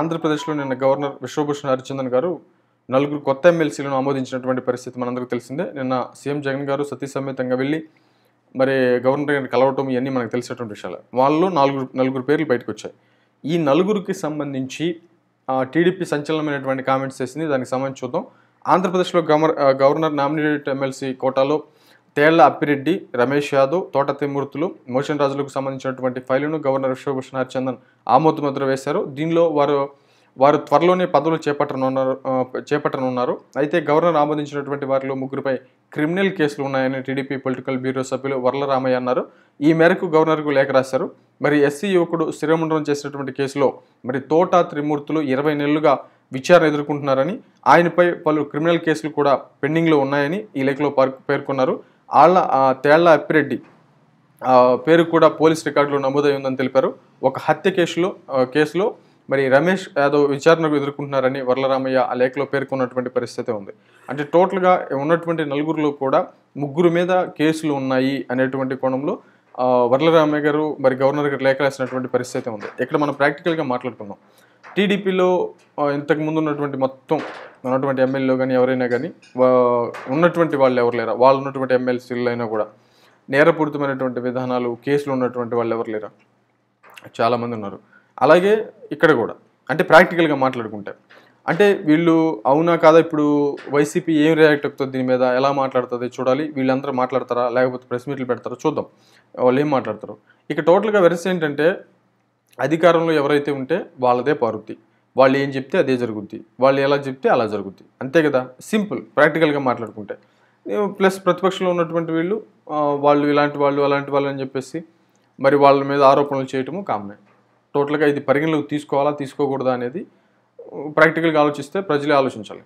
ఆంధ్రప్రదేశ్లో నిన్న గవర్నర్ విశ్వభూషణ్ హరిచందన్ గారు నలుగురు కొత్త ఎమ్మెల్సీలను ఆమోదించినటువంటి పరిస్థితి మనందరికీ తెలిసిందే నిన్న సీఎం జగన్ గారు సతీ సమేతంగా వెళ్ళి మరి గవర్నర్ గారిని కలవటం ఇవన్నీ మనకు తెలిసినటువంటి విషయాలు వాళ్ళు నలుగురు నలుగురు పేర్లు బయటకు వచ్చాయి ఈ నలుగురికి సంబంధించి టీడీపీ సంచలనమైనటువంటి కామెంట్స్ చేసింది దానికి సంబంధించి చూద్దాం ఆంధ్రప్రదేశ్లో గవర్నర్ గవర్నర్ నామినేటెడ్ ఎమ్మెల్సీ కోటాలో తేళ్ల అప్పిరెడ్డి రమేష్ యాదవ్ తోట తిమూర్తులు మోషన్ రాజులకు సంబంధించినటువంటి ఫైలును గవర్నర్ విశ్వభూషణ్ హరిచందన్ ఆమోదముద్ర వేశారు దీనిలో వారు వారు త్వరలోనే పదవులు చేపట్టనున్నారు చేపట్టనున్నారు అయితే గవర్నర్ ఆమోదించినటువంటి వారిలో ముగ్గురుపై క్రిమినల్ కేసులు ఉన్నాయని టీడీపీ పొలిటికల్ బ్యూరో సభ్యులు వరలరామయ్య అన్నారు ఈ మేరకు గవర్నర్కు లేఖ రాశారు మరి ఎస్సీ యువకుడు స్థిరముండనం చేసినటువంటి కేసులో మరి తోట త్రిమూర్తులు ఇరవై నెలలుగా విచారణ ఎదుర్కొంటున్నారని ఆయనపై పలు క్రిమినల్ కేసులు కూడా పెండింగ్లో ఉన్నాయని ఈ లేఖలో పేర్కొన్నారు ఆళ్ళ తేళ్ల అప్పిరెడ్డి పేరు కూడా పోలీస్ రికార్డులో నమోదై ఉందని తెలిపారు ఒక హత్య కేసులో కేసులో మరి రమేష్ యాదవ్ విచారణకు ఎదుర్కొంటున్నారని వరలరామయ్య ఆ లేఖలో పేర్కొన్నటువంటి పరిస్థితి ఉంది అంటే టోటల్గా ఉన్నటువంటి నలుగురిలో కూడా ముగ్గురు మీద కేసులు ఉన్నాయి అనేటువంటి కోణంలో వరలరామయ్య గారు మరి గవర్నర్ గారు లేఖ రాసినటువంటి పరిస్థితి ఉంది ఇక్కడ మనం ప్రాక్టికల్గా మాట్లాడుకుందాం టీడీపీలో ఇంతకుముందు ఉన్నటువంటి మొత్తం ఉన్నటువంటి ఎమ్మెల్యేలు కానీ ఎవరైనా కానీ ఉన్నటువంటి వాళ్ళు ఎవరు లేరా వాళ్ళు ఉన్నటువంటి ఎమ్మెల్సీలు అయినా కూడా నేరపూరితమైనటువంటి విధానాలు కేసులు ఉన్నటువంటి వాళ్ళు ఎవరు లేరా చాలామంది ఉన్నారు అలాగే ఇక్కడ కూడా అంటే ప్రాక్టికల్గా మాట్లాడుకుంటే అంటే వీళ్ళు అవునా కాదా ఇప్పుడు వైసీపీ ఏం రియాక్ట్ అవుతుంది దీని మీద ఎలా మాట్లాడుతుంది చూడాలి వీళ్ళందరూ మాట్లాడతారా లేకపోతే ప్రెస్ మీట్లు పెడతారా చూద్దాం వాళ్ళు ఏం మాట్లాడతారు ఇక టోటల్గా వెరస్ ఏంటంటే అధికారంలో ఎవరైతే ఉంటే వాళ్ళదే పారుద్ది వాళ్ళు ఏం చెప్తే అదే జరుగుద్ది వాళ్ళు ఎలా చెప్తే అలా జరుగుద్ది అంతే కదా సింపుల్ ప్రాక్టికల్గా మాట్లాడుకుంటే ప్లస్ ప్రతిపక్షంలో ఉన్నటువంటి వీళ్ళు వాళ్ళు ఇలాంటి వాళ్ళు అలాంటి వాళ్ళు అని చెప్పేసి మరి వాళ్ళ మీద ఆరోపణలు చేయటము కామనే టోటల్గా ఇది పరిగణలోకి తీసుకోవాలా తీసుకోకూడదా అనేది ప్రాక్టికల్గా ఆలోచిస్తే ప్రజలే ఆలోచించాలి